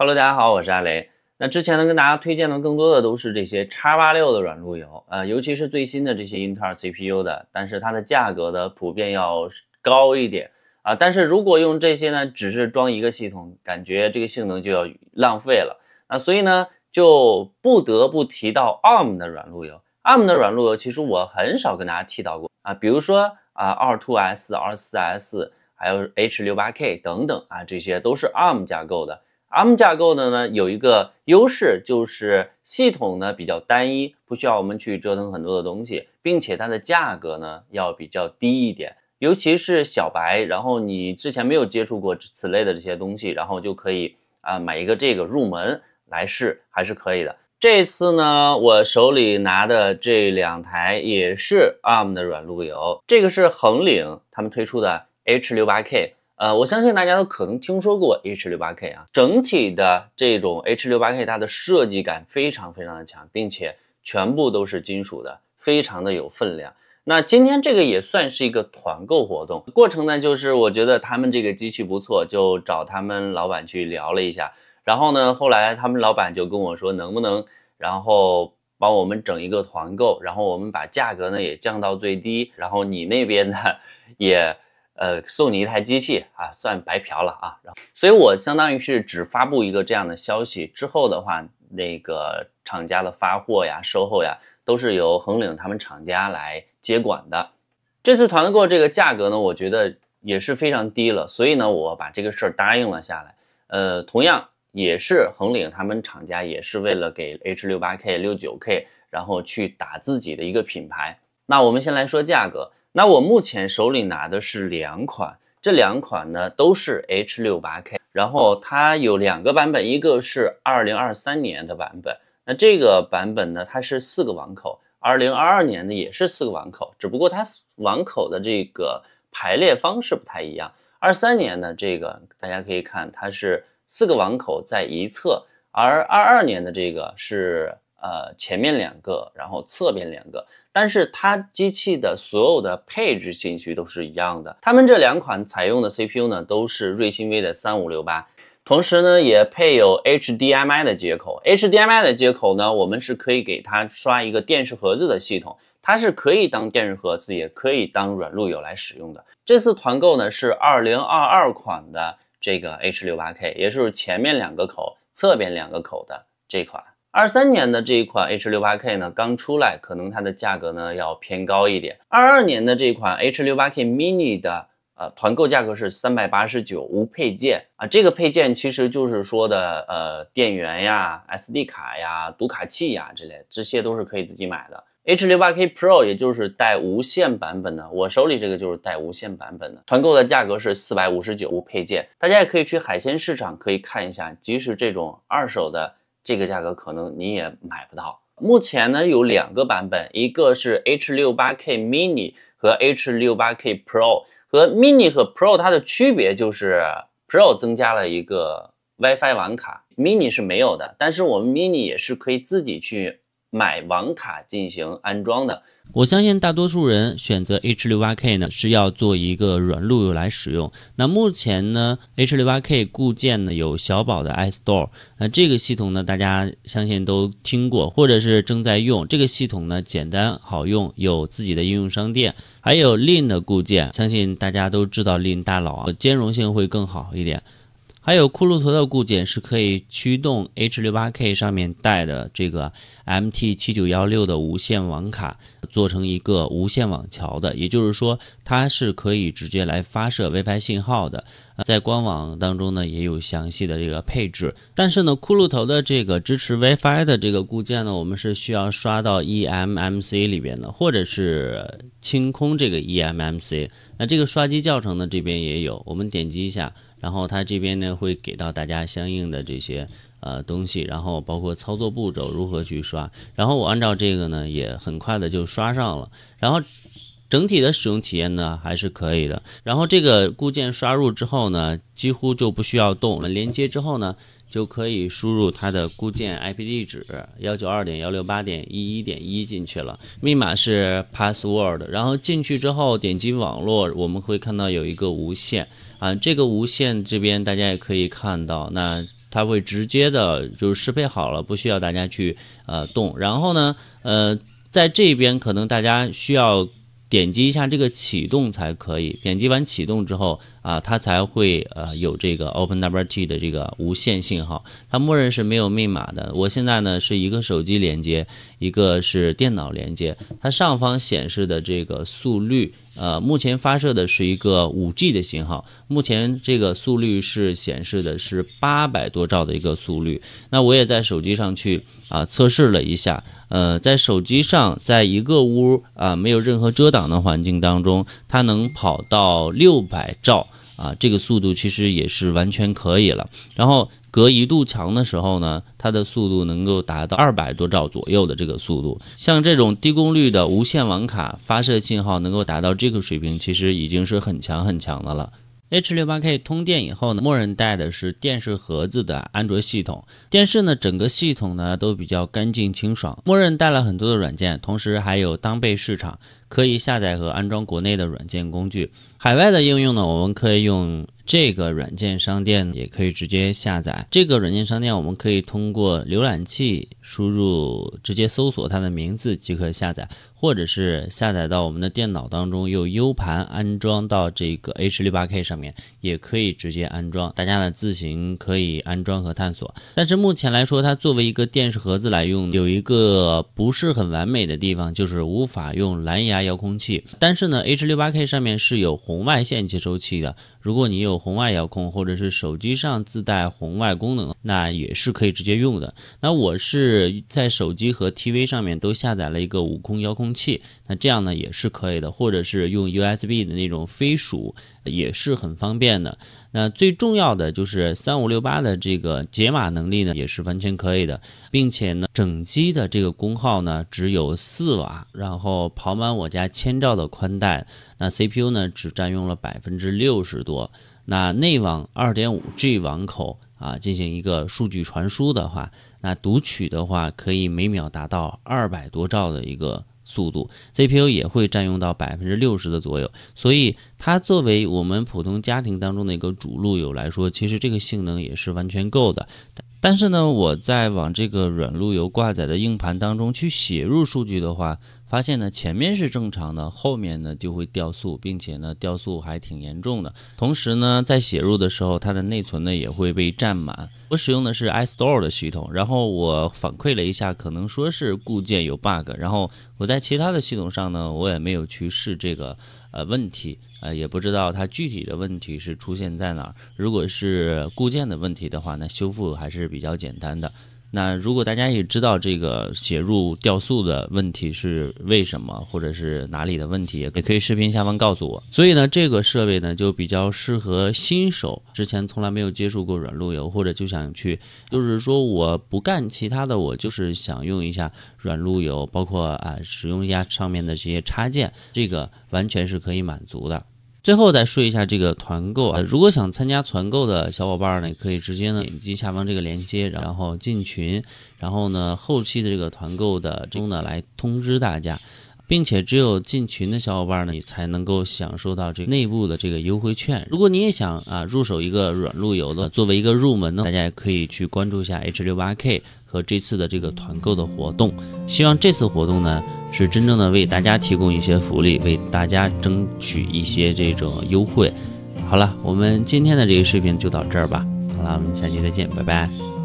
Hello，大家好，我是阿雷。那之前呢，跟大家推荐的更多的都是这些叉八六的软路由啊，尤其是最新的这些英特尔 CPU 的，但是它的价格的普遍要高一点啊。但是如果用这些呢，只是装一个系统，感觉这个性能就要浪费了啊。所以呢，就不得不提到 ARM 的软路由。ARM 的软路由其实我很少跟大家提到过啊，比如说啊，R2S、R4S，还有 H68K 等等啊，这些都是 ARM 架构的。ARM 架构的呢，有一个优势就是系统呢比较单一，不需要我们去折腾很多的东西，并且它的价格呢要比较低一点，尤其是小白，然后你之前没有接触过此类的这些东西，然后就可以啊买一个这个入门来试还是可以的。这次呢，我手里拿的这两台也是 ARM 的软路由，这个是恒领他们推出的 H 六八 K。呃，我相信大家都可能听说过 H68K 啊，整体的这种 H68K 它的设计感非常非常的强，并且全部都是金属的，非常的有分量。那今天这个也算是一个团购活动，过程呢，就是我觉得他们这个机器不错，就找他们老板去聊了一下，然后呢，后来他们老板就跟我说，能不能然后帮我们整一个团购，然后我们把价格呢也降到最低，然后你那边呢也。呃，送你一台机器啊，算白嫖了啊。然后，所以我相当于是只发布一个这样的消息，之后的话，那个厂家的发货呀、售后呀，都是由恒领他们厂家来接管的。这次团购这个价格呢，我觉得也是非常低了，所以呢，我把这个事儿答应了下来。呃，同样也是恒领他们厂家也是为了给 H 六八 K、六九 K，然后去打自己的一个品牌。那我们先来说价格。那我目前手里拿的是两款，这两款呢都是 H68K，然后它有两个版本，一个是2023年的版本，那这个版本呢它是四个网口，2022年的也是四个网口，只不过它网口的这个排列方式不太一样。23年的这个大家可以看，它是四个网口在一侧，而22年的这个是。呃，前面两个，然后侧边两个，但是它机器的所有的配置信息都是一样的。它们这两款采用的 CPU 呢，都是瑞芯微的三五六八，同时呢也配有 HDMI 的接口。HDMI 的接口呢，我们是可以给它刷一个电视盒子的系统，它是可以当电视盒子，也可以当软路由来使用的。这次团购呢是二零二二款的这个 H 六八 K，也就是前面两个口、侧边两个口的这款。二三年的这一款 H 六八 K 呢，刚出来，可能它的价格呢要偏高一点。二二年的这款 H 六八 K Mini 的呃团购价格是三百八十九，无配件啊。这个配件其实就是说的呃电源呀、SD 卡呀、读卡器呀之类，这些都是可以自己买的。H 六八 K Pro 也就是带无线版本的，我手里这个就是带无线版本的，团购的价格是四百五十九，无配件。大家也可以去海鲜市场可以看一下，即使这种二手的。这个价格可能你也买不到。目前呢有两个版本，一个是 H68K Mini 和 H68K Pro，和 Mini 和 Pro 它的区别就是 Pro 增加了一个 WiFi 网卡，Mini 是没有的。但是我们 Mini 也是可以自己去。买网卡进行安装的，我相信大多数人选择 H68K 呢，是要做一个软路由来使用。那目前呢，H68K 固件呢有小宝的 iStore，那这个系统呢大家相信都听过，或者是正在用。这个系统呢简单好用，有自己的应用商店，还有 Lin 的固件，相信大家都知道 Lin 大佬啊，兼容性会更好一点。还有骷髅头的固件是可以驱动 H 六八 K 上面带的这个 M T 七九幺六的无线网卡，做成一个无线网桥的，也就是说它是可以直接来发射 Wi-Fi 信号的。在官网当中呢也有详细的这个配置，但是呢骷髅头的这个支持 Wi-Fi 的这个固件呢，我们是需要刷到 e m m c 里边的，或者是清空这个 e m m c。那这个刷机教程呢这边也有，我们点击一下。然后它这边呢会给到大家相应的这些呃东西，然后包括操作步骤如何去刷，然后我按照这个呢也很快的就刷上了，然后整体的使用体验呢还是可以的。然后这个固件刷入之后呢，几乎就不需要动了。连接之后呢，就可以输入它的固件 IP 地址幺九二点幺六八点一一点一进去了，密码是 password。然后进去之后点击网络，我们会看到有一个无线。啊，这个无线这边大家也可以看到，那它会直接的就是适配好了，不需要大家去呃动。然后呢，呃，在这边可能大家需要点击一下这个启动才可以。点击完启动之后啊，它才会呃有这个 OpenWRT 的这个无线信号。它默认是没有密码的。我现在呢是一个手机连接，一个是电脑连接。它上方显示的这个速率。呃，目前发射的是一个五 G 的信号，目前这个速率是显示的是八百多兆的一个速率。那我也在手机上去啊测试了一下，呃，在手机上，在一个屋啊没有任何遮挡的环境当中，它能跑到六百兆啊，这个速度其实也是完全可以了。然后。隔一度墙的时候呢，它的速度能够达到二百多兆左右的这个速度。像这种低功率的无线网卡发射信号能够达到这个水平，其实已经是很强很强的了。H68K 通电以后呢，默认带的是电视盒子的安卓系统。电视呢，整个系统呢都比较干净清爽，默认带了很多的软件，同时还有当贝市场。可以下载和安装国内的软件工具，海外的应用呢？我们可以用这个软件商店，也可以直接下载这个软件商店。我们可以通过浏览器输入，直接搜索它的名字即可下载，或者是下载到我们的电脑当中，用 U 盘安装到这个 H 六八 K 上面，也可以直接安装。大家呢自行可以安装和探索。但是目前来说，它作为一个电视盒子来用，有一个不是很完美的地方，就是无法用蓝牙。遥控器，但是呢，H 六八 K 上面是有红外线接收器的。如果你有红外遥控，或者是手机上自带红外功能，那也是可以直接用的。那我是在手机和 TV 上面都下载了一个五空遥控器，那这样呢也是可以的，或者是用 USB 的那种飞鼠也是很方便的。那最重要的就是三五六八的这个解码能力呢也是完全可以的，并且呢整机的这个功耗呢只有四瓦，然后跑满我家千兆的宽带，那 CPU 呢只占用了百分之六十多。那内网二点五 G 网口啊，进行一个数据传输的话，那读取的话可以每秒达到二百多兆的一个速度，CPU 也会占用到百分之六十的左右。所以它作为我们普通家庭当中的一个主路由来说，其实这个性能也是完全够的。但是呢，我在往这个软路由挂载的硬盘当中去写入数据的话，发现呢，前面是正常的，后面呢就会掉速，并且呢掉速还挺严重的。同时呢，在写入的时候，它的内存呢也会被占满。我使用的是 iStore 的系统，然后我反馈了一下，可能说是固件有 bug。然后我在其他的系统上呢，我也没有去试这个呃问题，呃也不知道它具体的问题是出现在哪。儿。如果是固件的问题的话，那修复还是比较简单的。那如果大家也知道这个写入掉速的问题是为什么，或者是哪里的问题，也可以视频下方告诉我。所以呢，这个设备呢就比较适合新手，之前从来没有接触过软路由，或者就想去，就是说我不干其他的，我就是想用一下软路由，包括啊使用一下上面的这些插件，这个完全是可以满足的。最后再说一下这个团购啊，如果想参加团购的小伙伴呢，可以直接呢点击下方这个链接，然后进群，然后呢后期的这个团购的中呢来通知大家。并且只有进群的小伙伴呢，你才能够享受到这内部的这个优惠券。如果你也想啊入手一个软路由的，作为一个入门呢，大家也可以去关注一下 H68K 和这次的这个团购的活动。希望这次活动呢是真正的为大家提供一些福利，为大家争取一些这种优惠。好了，我们今天的这个视频就到这儿吧。好了，我们下期再见，拜拜。